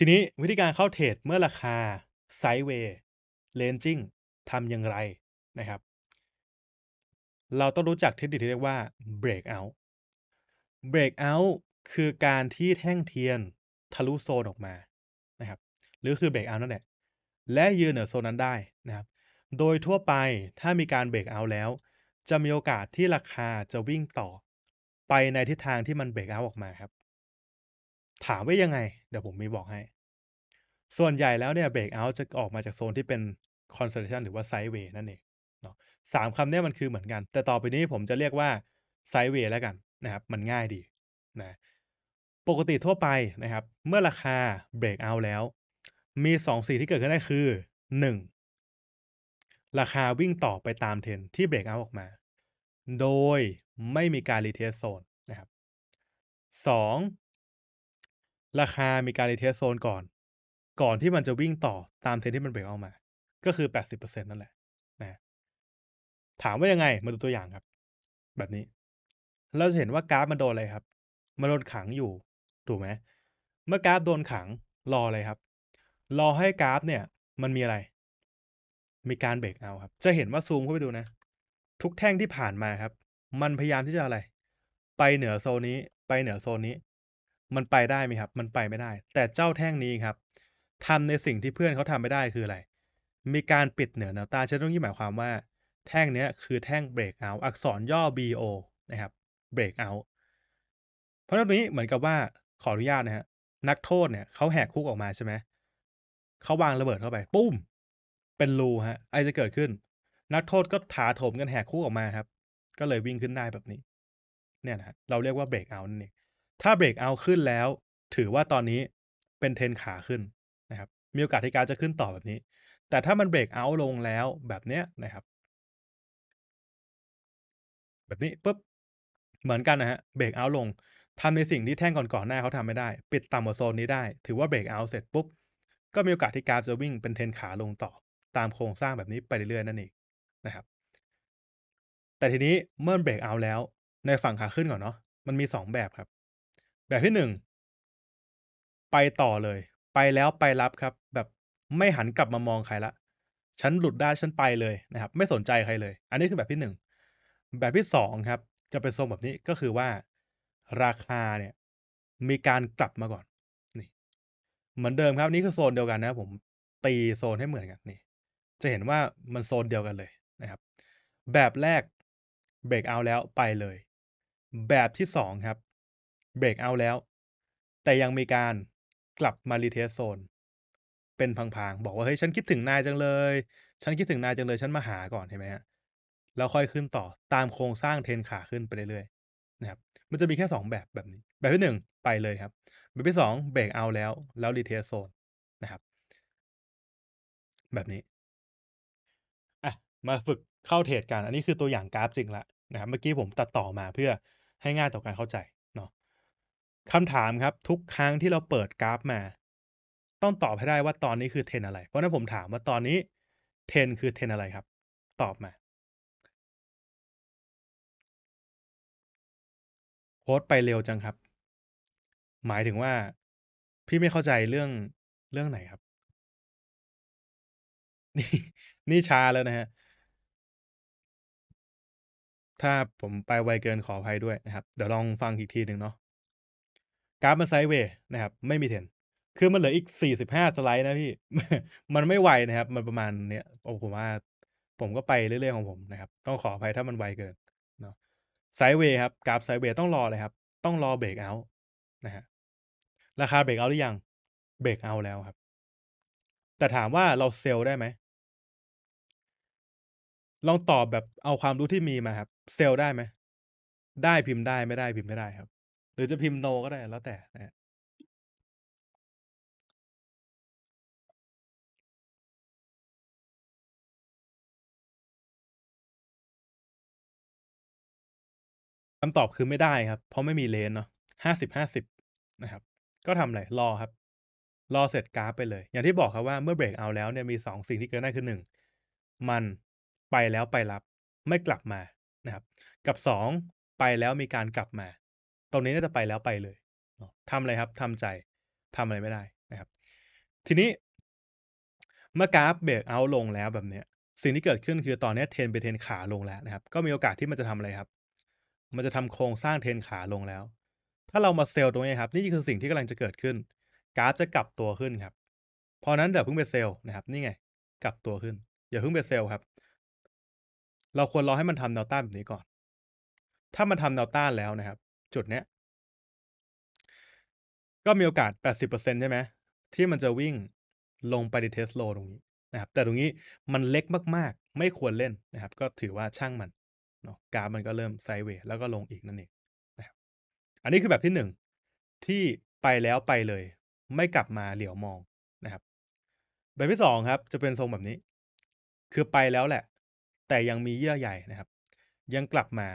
ทีนี้ วิธีการเข้าเทรดเมื่อราคาไซด์เวย์เลนจิ้งทำอย่างไรนะครับ เราต้องรู้จักเทคนิคที่เรียกว่า breakout breakout คือการที่แท่งเทียนทะลุโซนออกมานะครับ หรือคือ breakout นั่นแหละ และยืนเหนือโซนนั้นได้นะครับ โดยทั่วไปถ้ามีการ breakout แล้ว จะมีโอกาสที่ราคาจะวิ่งต่อ ไปในทิศทางที่มัน breakout ออกมาครับถามว่ายังไง เดี๋ยวผมมีบอกให้ ส่วนใหญ่แล้วเนี่ยเบรกเอาท์จะออกมาจากโซนที่เป็น consolidation หรือว่าไซด์เวย์นั่นเองเนาะสามคำนี้มันคือเหมือนกัน แต่ต่อไปนี้ผมจะเรียกว่าไซด์เวย์แล้วกันนะครับ มันง่ายดีนะ ปกติทั่วไปนะครับ เมื่อราคาเบรกเอาท์แล้ว มี2สิ่งที่เกิดขึ้นได้คือ 1. ราคาวิ่งต่อไปตามเทรนที่เบรกเอาท์ออกมา โดยไม่มีการรีเทสโซนนะครับ 2. ราคา มีการรีเทสโซนก่อน ก่อนที่มันจะวิ่งต่อตามเทรนที่มันเบรกออกมา ก็คือแปปดสิบเเอร์ต์นั่นแหละ นะ ถามว่ายังไง มาดูตัวอย่างครับ แบบนี้ เราจะเห็นว่ากราฟมันโดนอะไรครับ มันโดนขังอยู่ ถูกไหม เมื่อกราฟโดนขัง รออะไรครับ รอให้กราฟเนี่ย มันมีอะไร มีการเบรกเอาครับ จะเห็นว่าซูมเข้าไปดูนะ ทุกแท่งที่ผ่านมาครับ มันพยายามที่จะอะไร ไปเหนือโซนนี้ ไปเหนือโซนนี้มันไปได้ไหมครับ มันไปไม่ได้ แต่เจ้าแท่งนี้ครับ ทำในสิ่งที่เพื่อนเขาทำไม่ได้คืออะไร มีการปิดเหนือแนวตาเช่นตงนี้หมายความว่า แท่งนี้คือแท่งเบรกเอาอักษรย่อ BO นะครับ เบรกเอาเพราะตรงนี้เหมือนกับว่าขออนุญาตนะฮะนักโทษเนี่ยเขาแหกคุกออกมาใช่ไหม เขาวางระเบิดเข้าไป ปุ้ม เป็นรูฮะ ไอจะเกิดขึ้น นักโทษก็ถาโถมกันแหกคุกออกมาครับ ก็เลยวิ่งขึ้นได้แบบนี้ เนี่ยนะเราเรียกว่าเบรกเอานั่นเองถ้าเบรกเอาขึ้นแล้วถือว่าตอนนี้เป็นเทนขาขึ้นนะครับ มีโอกาสที่การจะขึ้นต่อแบบนี้ แต่ถ้ามันเบรกเอา ลงแล้วแบบเนี้ยนะครับ แบบนี้ปุ๊บเหมือนกันนะฮะเบรกเอา ลงทำในสิ่งที่แท่งก่อนๆหน้าเขาทำไม่ได้ ปิดต่ำกว่าโซนนี้ได้ถือว่าเบรกเอาเสร็จปุ๊บก็มีโอกาสที่การจะวิ่งเป็นเทนขาลงต่อ ตามโครงสร้างแบบนี้ไปเรื่อยๆนั่นเองนะครับ แต่ทีนี้เมื่อเบรกเอา แล้ว ในฝั่งขาขึ้นก่อนเนาะมันมี2แบบครับแบบที่หนึ่งไปต่อเลย ไปแล้วไปรับครับ แบบไม่หันกลับมามองใครละ ฉันหลุดได้ฉันไปเลยนะครับ ไม่สนใจใครเลย อันนี้คือแบบที่หนึ่งแบบที่สองครับ จะเป็นทรงแบบนี้ก็คือว่าราคาเนี่ยมีการกลับมาก่อน นี่ เหมือนเดิมครับนี่คือโซนเดียวกันนะผมตีโซนให้เหมือนกันนี่จะเห็นว่ามันโซนเดียวกันเลยนะครับ แบบแรกเบรกเอาแล้วไปเลย แบบที่สองครับเบรกเอาแล้ว แต่ยังมีการกลับมารีเทสโซน เป็นพังๆ บอกว่า เฮ้ย ฉันคิดถึงนายจังเลย ฉันคิดถึงนายจังเลยฉันมาหาก่อนเห็นไหมฮะแล้วค่อยขึ้นต่อตามโครงสร้างเทนขาขึ้นไปเรื่อยๆนะครับ มันจะมีแค่2แบบแบบนี้ แบบที่หนึ่งไปเลยครับ แบบที่สองเบรกเอาแล้ว แล้วรีเทสโซนนะครับ แบบนี้อ่ะมาฝึกเข้าเทรดกัน อันนี้คือตัวอย่างกราฟจริงละนะครับ เมื่อกี้ผมตัดต่อมาเพื่อให้ง่ายต่อการเข้าใจคำถามครับทุกครั้งที่เราเปิดกราฟมา ต้องตอบให้ได้ว่าตอนนี้คือเทนอะไร เพราะนั้นผมถามว่าตอนนี้ เทนคือเทนอะไรครับ ตอบมา โค้ดไปเร็วจังครับ หมายถึงว่าพี่ไม่เข้าใจเรื่องเรื่องไหนครับ นี่ นี่ชาแล้วนะฮะถ้าผมไปไวเกินขออภัยด้วยนะครับ เดี๋ยวลองฟังอีกทีหนึ่งเนาะกราฟมันไซเวย์นะครับ ไม่มีเทนคือมันเหลืออีก 45 สไลด์นะพี่ มันไม่ไวนะครับ มันประมาณเนี้ยโอ้ผมว่าผมก็ไปเรื่อยๆของผมนะครับ ต้องขออภัยถ้ามันไวเกินเนาะไซเวย์ครับ กราฟไซเวย์ต้องรอเลยครับ ต้องรอเบรกเอาท์นะฮะราคาเบรกเอาท์หรือยัง เบรกเอาท์แล้วครับ แต่ถามว่าเราเซลล์ได้ไหม ลองตอบแบบเอาความรู้ที่มีมาครับเซลล์ได้ไหมได้พิมพ์ได้ไม่ได้พิมพ์ไม่ได้ครับรือจะพิมพ์โนก็ได้แล้วแต่นะคำตอบคือไม่ได้ครับ เพราะไม่มีเลนเนาะห้าสิบห้าสิบนะครับ ก็ทำอะไรรอครับ รอเสร็จกราฟไปเลย อย่างที่บอกครับว่าเมื่อเบรกเอาแล้วเนี่ย มีสองสิ่งที่เกิดได้คือหนึ่งมันไปแล้วไปรับไม่กลับมานะครับ กับสองไปแล้วมีการกลับมาตรงนี้น่าจะไปแล้วไปเลย ทำอะไรครับ ทำใจ ทำอะไรไม่ได้นะครับ ทีนี้เมื่อกราฟเบรกเอาลงแล้วแบบเนี้ย สิ่งที่เกิดขึ้นคือตอนนี้เทนไปเทนขาลงแล้วนะครับ ก็มีโอกาสที่มันจะทำอะไรครับ มันจะทำโครงสร้างเทนขาลงแล้ว ถ้าเรามาเซลล์ตรงนี้ครับ นี่คือสิ่งที่กำลังจะเกิดขึ้น กราฟจะกลับตัวขึ้นครับเพราะนั้นเดี๋ยวเพิ่งไปเซลล์นะครับ นี่ไง กลับตัวขึ้นอย่าเพิ่งไปเซลล์ครับ เราควรรอให้มันทำแนวต้านแบบนี้ก่อน ถ้ามันทำแนวต้านแล้วนะครับจุดเนี้ยก็มีโอกาส 80%ใช่ไหมที่มันจะวิ่งลงไปในเทสโลตรงนี้นะครับ แต่ตรงนี้มันเล็กมากๆ ไม่ควรเล่นนะครับ ก็ถือว่าช่างมันเนาะกราฟมันก็เริ่มไซเวย์แล้วก็ลงอีกนั่นเองนะครับ อันนี้คือแบบที่หนึ่ง ที่ไปแล้วไปเลย ไม่กลับมาเหลียวมองนะครับ แบบที่สองครับ จะเป็นทรงแบบนี้ คือไปแล้วแหละ แต่ยังมีเยื่อใหญ่นะครับยังกลับมา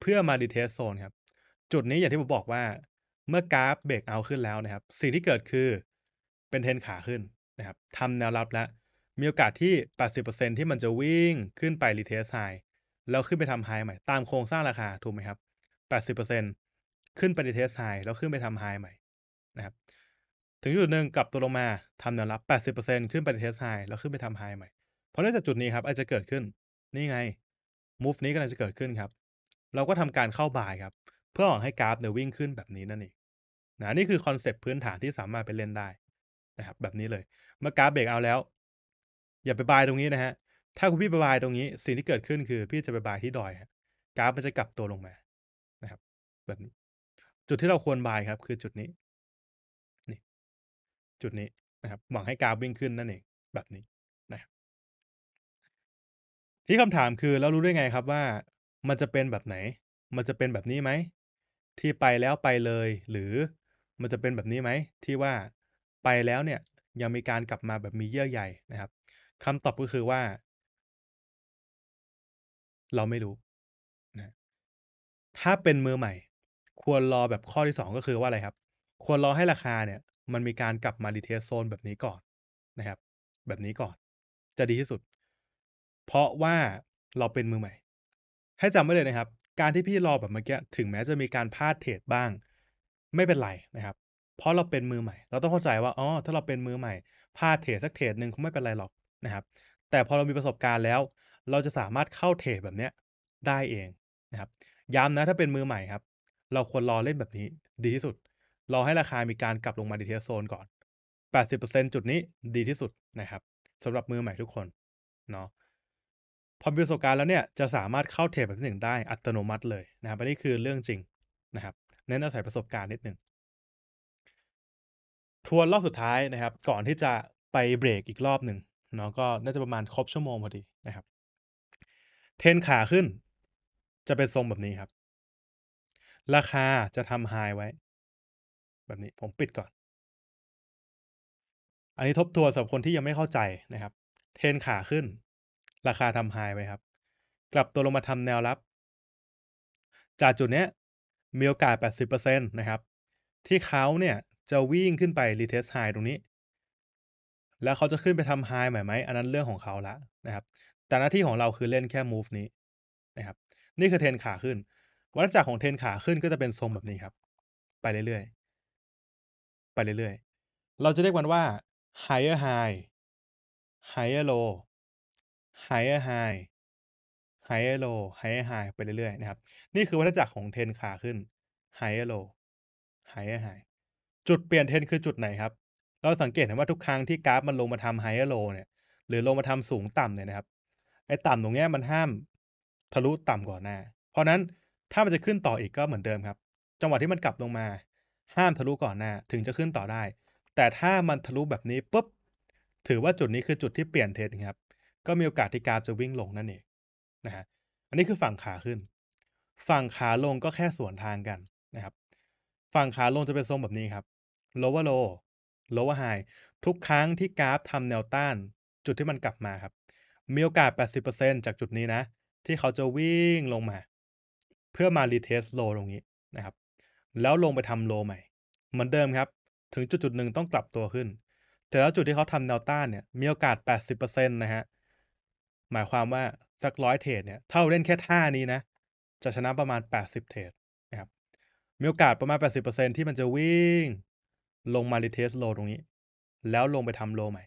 เพื่อมาดีเทสโซนครับจุดนี้อย่างที่ผมบอกว่าเมื่อกราฟเบรกเอาขึ้นแล้วนะครับสิ่งที่เกิดคือเป็นเทนขาขึ้นนะครับทำแนวรับแล้วมีโอกาสที่ 80%ที่มันจะวิ่งขึ้นไปรีเทสไฮแล้วขึ้นไปทำไฮใหม่ตามโครงสร้างราคาถูกไหมครับ 80%ขึ้นไปรีเทสไฮแล้วขึ้นไปทำไฮใหม่นะครับถึงจุดหนึ่งกลับตัวลงมาทำแนวรับ 80%ขึ้นไปเทสไฮแล้วขึ้นไปทำไฮใหม่เพราะเนื่องจากจุดนี้ครับ อาจจะเกิดขึ้น นี่ไงมูฟนี้กำลังจะเกิดขึ้นครับ เราก็ทำการเข้าบายครับเพื่อหวังให้กราฟเนี่ยวิ่งขึ้นแบบนี้นั่นเองนะนี่คือคอนเซปต์พื้นฐานที่สามารถไปเล่นได้นะครับ แบบนี้เลย เมื่อกราฟเบรกเอาแล้ว อย่าไปบายตรงนี้นะฮะถ้าคุณพี่ไปบายตรงนี้สิ่งที่เกิดขึ้นคือพี่จะไปบายที่ดอยกราฟมันจะกลับตัวลงมานะครับ แบบนี้ จุดที่เราควรบายครับคือจุดนี้ นี่จุดนี้นะครับหวังให้กราฟวิ่งขึ้นนั่นเอง แบบนี้นะครับที่คำถามคือเรารู้ได้ไงครับว่า มันจะเป็นแบบไหน มันจะเป็นแบบนี้ไหมที่ไปแล้วไปเลย หรือมันจะเป็นแบบนี้ไหมที่ว่าไปแล้วเนี่ย ยังมีการกลับมาแบบมีเยื่อใ่นะครับคำตอบก็คือว่า เราไม่รู้นะถ้าเป็นมือใหม่ ควรรอแบบข้อที่2ก็คือว่าอะไรครับ ควรรอให้ราคาเนี่ย มันมีการกลับมาดีเทสโซนแบบนี้ก่อนนะครับ แบบนี้ก่อน จะดีที่สุด เพราะว่าเราเป็นมือใหม่ ให้จำไว้เลยนะครับการที่พี่รอแบบเมื่อกี้ถึงแม้จะมีการพลาดเทรดบ้าง ไม่เป็นไรนะครับ เพราะเราเป็นมือใหม่ เราต้องเข้าใจว่าอ๋อถ้าเราเป็นมือใหม่พลาดเทรดสักเทรดหนึ่งคงไม่เป็นไรหรอกนะครับ แต่พอเรามีประสบการณ์แล้ว เราจะสามารถเข้าเทรดแบบเนี้ยได้เองนะครับย้ำนะถ้าเป็นมือใหม่ครับ เราควรรอเล่นแบบนี้ดีที่สุด รอให้ราคามีการกลับลงมาดีเทสโซนก่อน 80%จุดนี้ดีที่สุดนะครับสำหรับมือใหม่ทุกคนเนาะพอมีประสบการณ์แล้วเนี่ยจะสามารถเข้าเทรดแบบีหนึ่งได้อัตโนมัติเลยนะครับ อันนี้คือเรื่องจริงนะครับ เน้นอาศัยประสบการณ์นิดหนึ่งทวนรอบสุดท้ายนะครับ ก่อนที่จะไปเบรกอีกรอบหนึ่งเนาะก็น่าจะประมาณครบชั่วโมงพอดีนะครับ เทนขาขึ้น จะเป็นทรงแบบนี้ครับ ราคาจะทำไฮไว้ แบบนี้ผมปิดก่อน อันนี้ทบทวนสำหรับคนที่ยังไม่เข้าใจนะครับ เทนขาขึ้นราคาทำไฮไปครับ กลับตัวลงมาทำแนวรับ จากจุดเนี้ย มีโอกาส 80%นะครับ ที่เขาเนี่ยจะวิ่งขึ้นไปรีเทสไฮตรงนี้ แล้วเขาจะขึ้นไปทำไฮใหม่ไหมอันนั้น เรื่องของเขาละ นะครับ แต่หน้าที่ของเราคือเล่นแค่ move นี้นะครับ นี่คือเทนขาขึ้นวัฏจักรของเทนขาขึ้นก็จะเป็นทรงแบบนี้ครับ ไปเรื่อยๆ ไปเรื่อยๆเราจะเรียกมันว่า higher high higher low higher high higher low higher high ไปเรื่อยๆนะครับ นี่คือวัฏจักรของเทนขาขึ้น higher low higher high จุดเปลี่ยนเทนคือจุดไหนครับ เราสังเกตเห็นว่าทุกครั้งที่กราฟมันลงมาทำ higher low เนี่ย หรือลงมาทำสูงต่ำเนี่ยนะครับ ไอ้ต่ำตรงเนี้ยมันห้ามทะลุต่ำก่อนหน้า เพราะนั้นถ้ามันจะขึ้นต่ออีกก็เหมือนเดิมครับ จังหวะที่มันกลับลงมา ห้ามทะลุก่อนหน้า ถึงจะขึ้นต่อได้ แต่ถ้ามันทะลุแบบนี้ปุ๊บ ถือว่าจุดนี้คือจุดที่เปลี่ยนเทนครับก็มีโอกาสที่กราฟจะวิ่งลงนั่นเองนะฮะ อันนี้คือฝั่งขาขึ้น ฝั่งขาลงก็แค่สวนทางกันนะครับ ฝั่งขาลงจะเป็นทรงแบบนี้ครับ lower low lower high ทุกครั้งที่กราฟทำแนวต้าน จุดที่มันกลับมาครับ มีโอกาส 80%จากจุดนี้นะ ที่เขาจะวิ่งลงมา เพื่อมารีเทสโลตรงนี้นะครับ แล้วลงไปทำโลใหม่เหมือนเดิมครับ ถึงจุดจุดหนึ่งต้องกลับตัวขึ้น แต่แล้วจุดที่เขาทำแนวต้านเนี่ย มีโอกาส 80%นะฮะหมายความว่าสักร้อยเทรดเนี่ยถ้าเล่นแค่ท่านี้นะจะชนะประมาณ 80 เทรดนะครับมีโอกาสประมาณ 80%ที่มันจะวิ่งลงมารีเทสโลตรงนี้ แล้วลงไปทำโลใหม่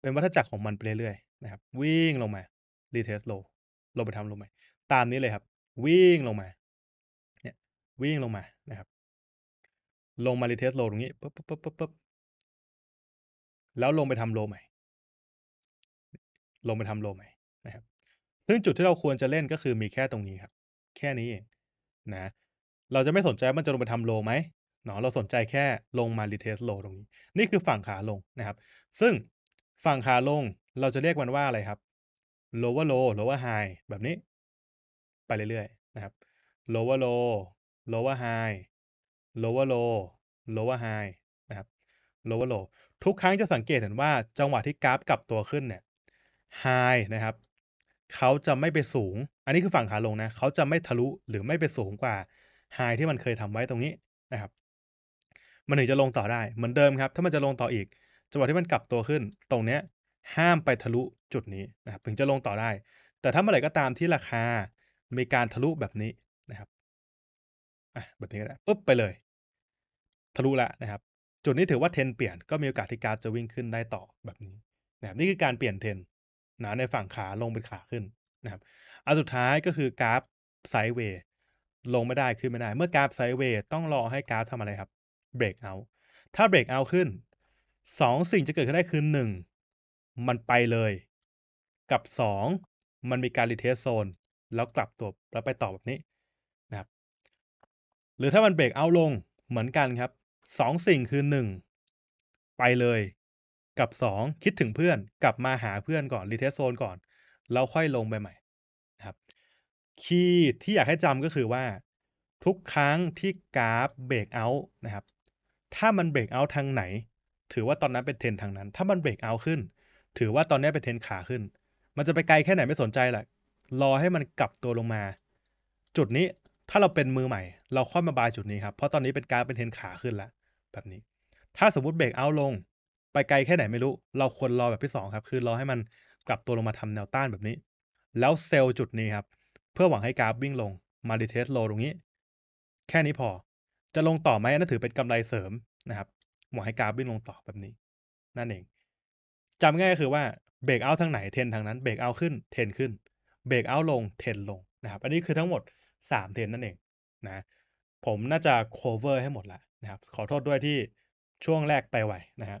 เป็นวัฏจักรของมันไปเรื่อยๆนะครับ วิ่งลงมารีเทสโลลงไปทำโลใหม่ ตามนี้เลยครับ วิ่งลงมา เนี่ยวิ่งลงมานะครับ ลงมารีเทสโลตรงนี้ปุ๊บปุ๊บปุ๊บปุ๊บแล้วลงไปทำโลใหม่ลงไปทำโลใหม่นะครับซึ่งจุดที่เราควรจะเล่นก็คือมีแค่ตรงนี้ครับ แค่นี้เองนะ เราจะไม่สนใจมันจะลงไปทำโลไหมเนาะเราสนใจแค่ลงมารีเทสโลตรงนี้ นี่คือฝั่งขาลงนะครับ ซึ่งฝั่งขาลงเราจะเรียกมันว่าอะไรครับโลว e r low โลว์ไฮแบบนี้ ไปเรื่อยๆนะครับโลว่าโลโลว w e ไฮโลว l o w ว r low l ไฮนะครับโลว e r low ทุกครั้งจะสังเกตเห็นว่าจังหวะที่กราฟกลับตัวขึ้นเนี่ยไฮนะครับเขาจะไม่ไปสูง อันนี้คือฝั่งขาลงนะ เขาจะไม่ทะลุหรือไม่ไปสูงกว่าไฮที่มันเคยทำไว้ตรงนี้นะครับ มันถึงจะลงต่อได้เหมือนเดิมครับ ถ้ามันจะลงต่ออีก จังหวะที่มันกลับตัวขึ้น ตรงเนี้ย ห้ามไปทะลุจุดนี้นะครับถึงจะลงต่อได้ แต่ถ้าเมื่อไหร่ก็ตามที่ราคามีการทะลุแบบนี้นะครับอ่ะแบบนี้ก็ได้ปุ๊บไปเลย ทะลุละนะครับ จุดนี้ถือว่าเทนเปลี่ยนก็มีโอกาสที่การจะวิ่งขึ้นได้ต่อแบบนี้นะครับนี่คือการเปลี่ยนเทนนาในฝั่งขาลงเป็นขาขึ้นนะครับ อันสุดท้ายก็คือกราฟไซด์เวย์ลงไม่ได้ขึ้นไม่ได้ เมื่อกราฟไซด์เวย์ต้องรอให้กราฟทำอะไรครับเบรกเอาถ้าเบรกเอาขึ้นสองสิ่งจะเกิดขึ้นได้คือหนึ่งมันไปเลย กับสองมันมีการรีเทสโซนแล้วกลับตัวแล้วไปต่อแบบนี้นะครับ หรือถ้ามันเบรกเอาลงเหมือนกันครับสองสิ่งคือหนึ่งไปเลยกับ 2 คิดถึงเพื่อนกลับมาหาเพื่อนก่อนรีเทสโซนก่อนแล้วค่อยลงไปใหม่นะครับคีย์ที่อยากให้จำก็คือว่าทุกครั้งที่กราฟเบรกเอาท์นะครับถ้ามันเบรกเอาท์ทางไหน ถือว่าตอนนั้นเป็นเทรนทางนั้น ถ้ามันเบรกเอาท์ขึ้น ถือว่าตอนนี้เป็นเทรนขาขึ้น มันจะไปไกลแค่ไหนไม่สนใจแหละรอให้มันกลับตัวลงมา จุดนี้ถ้าเราเป็นมือใหม่ เราค่อยมาบายจุดนี้ครับเพราะตอนนี้เป็นการเป็นเทรนขาขึ้นแล้วแบบนี้ ถ้าสมมติเบรกเอาท์ลงไปไกลแค่ไหนไม่รู้ เราควรรอแบบที่ 2 ครับ คือรอให้มันกลับตัวลงมาทำแนวต้านแบบนี้ แล้วเซลล์จุดนี้ครับ เพื่อหวังให้กราฟวิ่งลง มาดิเทสโลตรงนี้ แค่นี้พอ จะลงต่อไหมนั่นถือเป็นกำไรเสริมนะครับ หวังให้กราฟวิ่งลงต่อแบบนี้ นั่นเองจำง่ายก็คือว่าเบรกเอาทางไหนเทนทางนั้น เบรกเอาขึ้นเทนขึ้น เบรกเอาลงเทนลงนะครับ อันนี้คือทั้งหมด3เทนนั่นเองนะ ผมน่าจะ cover ให้หมดละนะครับ ขอโทษด้วยที่ช่วงแรกไปไวนะฮะ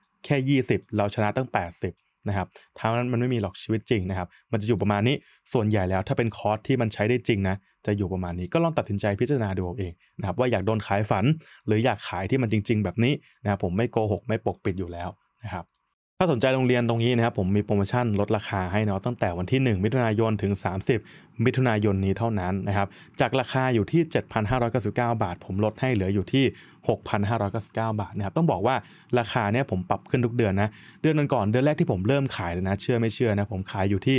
แค่ 20 เราชนะตั้ง 80นะครับเท่านั้นมันไม่มีหรอกชีวิตจริงนะครับมันจะอยู่ประมาณนี้ส่วนใหญ่แล้วถ้าเป็นคอร์สที่มันใช้ได้จริงนะจะอยู่ประมาณนี้ก็ลองตัดสินใจพิจารณาดูเอเองนะครับว่าอยากโดนขายฝัน หรืออยากขายที่มันจริง ๆ แบบนี้นะครับผมไม่โกหกไม่ปกปิดอยู่แล้วนะครับถ้าสนใจโรงเรียนตรงนี้นะครับ ผมมีโปรโมชั่นลดราคาให้เนาะตั้งแต่วันที่ 1 มิถุนายนถึง 30 มิถุนายนนี้เท่านั้นนะครับจากราคาอยู่ที่ 7,599บาท ผมลดให้เหลืออยู่ที่6,599 บาทนะครับ ต้องบอกว่าราคาเนี่ยผมปรับขึ้นทุกเดือนนะ เดือนก่อนเดือนแรกที่ผมเริ่มขายเลยนะ เชื่อไม่เชื่อนะ ผมขายอยู่ที่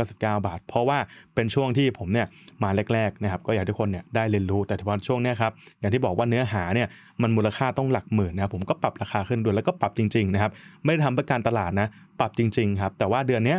2,599 บาท เพราะว่าเป็นช่วงที่ผมเนี่ยมาแรกๆนะครับ ก็อยากทุกคนเนี่ยได้เรียนรู้ แต่ทีว่าช่วงเนี้ยครับ อย่างที่บอกว่าเนื้อหาเนี่ยมันมูลค่าต้องหลักหมื่นนะ ผมก็ปรับราคาขึ้นด้วยแล้วก็ปรับจริงๆนะครับ ไม่ได้ทำเพื่อการตลาดนะ ปรับจริงๆครับ แต่ว่าเดือนเนี้ย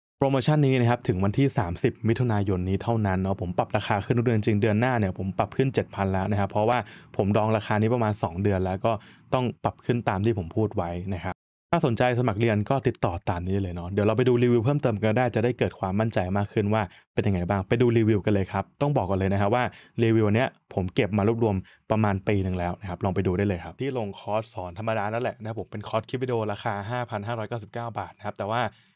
โปรโมชั่นนี้นะครับถึงวันที่ 30 มิถุนายนนี้เท่านั้นเนาะผมปรับราคาขึ้นเดือนจริงเดือนหน้าเนี่ยผมปรับขึ้น 7,000 แล้วนะครับเพราะว่าผมดองราคานี้ประมาณ 2 เดือนแล้วก็ต้องปรับขึ้นตามที่ผมพูดไว้นะครับถ้าสนใจสมัครเรียนก็ติดต่อตามนี้เลยเนาะเดี๋ยวเราไปดูรีวิวเพิ่มเติมกันได้ จะได้เกิดความมั่นใจมากขึ้นว่าเป็นยังไงบ้างไปดูรีวิวกันเลยครับต้องบอกก่อนเลยนะครับว่ารีวิวเนี้ยผมเก็บมารวบรวมประมาณปีหนึ่งแล้วนะครับลองไปดูได้เลยครับ ที่ลงคอร์สสอนธรรมดานั่นแหละนะผมเป็นคอร์สคลิปวิดีโอราคา5,599 บาทนะครับแต่ว่า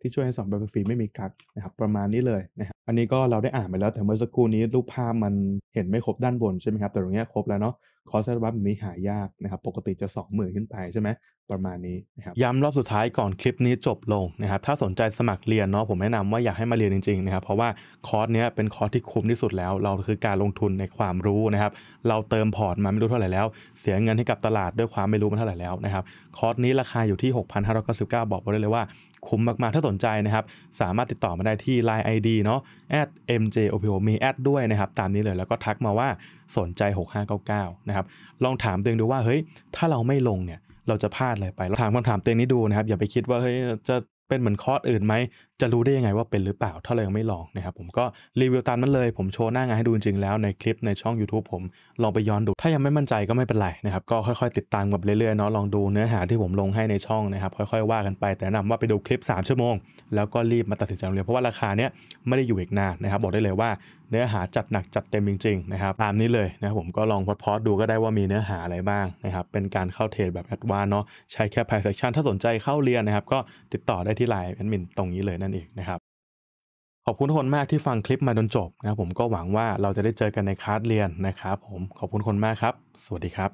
ที่ช่วยให้สอนแบบฟรีไม่มีกักนะครับประมาณนี้เลยนะครับอันนี้ก็เราได้อ่านไปแล้ว แต่เมื่อสักครู่นี้รูปภาพมันเห็นไม่ครบด้านบนใช่ไหมครับแต่ตรงนี้ครบแล้วเนาะคอร์สเซบัฟมีหายากนะครับปกติจะ20,000ขึ้นไปใช่ไหมประมาณนี้นะครับ ย้ำรอบสุดท้ายก่อนคลิปนี้จบลงนะครับ ถ้าสนใจสมัครเรียนเนาะผมแนะนำว่าอยากให้มาเรียนจริงๆนะครับเพราะว่าคอร์สเนี้ยเป็นคอร์สที่คุ้มที่สุดแล้ว เราคือการลงทุนในความรู้นะครับเราเติมพอร์ตมาไม่รู้เท่าไหร่แล้ว เสียเงินให้กับตลาดด้วยความไม่รู้มาเท่าไหร่แล้วนะครับคอร์สนี้ราคาอยู่ที่6,599บอกไว้เลยว่าคุ้มมากๆ ถ้าสนใจนะครับ สามารถติดต่อมาได้ที่ Line ID เนาะ m j o p o มีแอดด้วยนะครับ ตามนี้เลยแล้วก็ทักมาว่าสนใจ 6599 นะครับ ลองถามตัวเองดูว่าเฮ้ย ถ้าเราไม่ลงเนี่ย เราจะพลาดอะไรไปถามคำถามตัวเองนี้ดูนะครับ อย่าไปคิดว่า เฮ้ย จะเป็นเหมือนคอร์สอื่นไหมจะรู้ได้ยังไงว่าเป็นหรือเปล่าถ้าเรายังไม่ลองนะครับผมก็รีวิวตามมันเลย ผมโชว์หน้างานให้ดูจริงแล้วในคลิปในช่อง YouTube ผมลองไปย้อนดูถ้ายังไม่มั่นใจก็ไม่เป็นไรนะครับก็ค่อยๆติดตามกับเรื่อยๆเนาะลองดูเนื้อหาที่ผมลงให้ในช่องนะครับ ค่อยๆว่ากันไปแต่นำว่าไปดูคลิป 3 ชั่วโมง แล้วก็รีบมาตัดสินใจเรียนเพราะว่าราคาเนี้ยไม่ได้อยู่อีกนานนะครับบอกได้เลยว่าเนื้อหาจัดหนักจัดเต็มจริงๆนะครับตามนี้เลยนะผมก็ลองพอดพอดูก็ได้ว่ามีเนื้อหาอะไรบ้างนะครับเป็นการเข้าเทรดแบบแอดวานเนาะใช้แค่ไพ่เซ็กชันถ้าสนใจเข้าเรียนนะครับก็ติดต่อได้ที่ไลน์แอดมินตรงนี้เลยนั่นเองนะครับขอบคุณทุกคนมากที่ฟังคลิปมาจนจบนะครับผมก็หวังว่าเราจะได้เจอกันในคลาสเรียนนะครับ ผมขอบคุณคนมากครับ สวัสดีครับ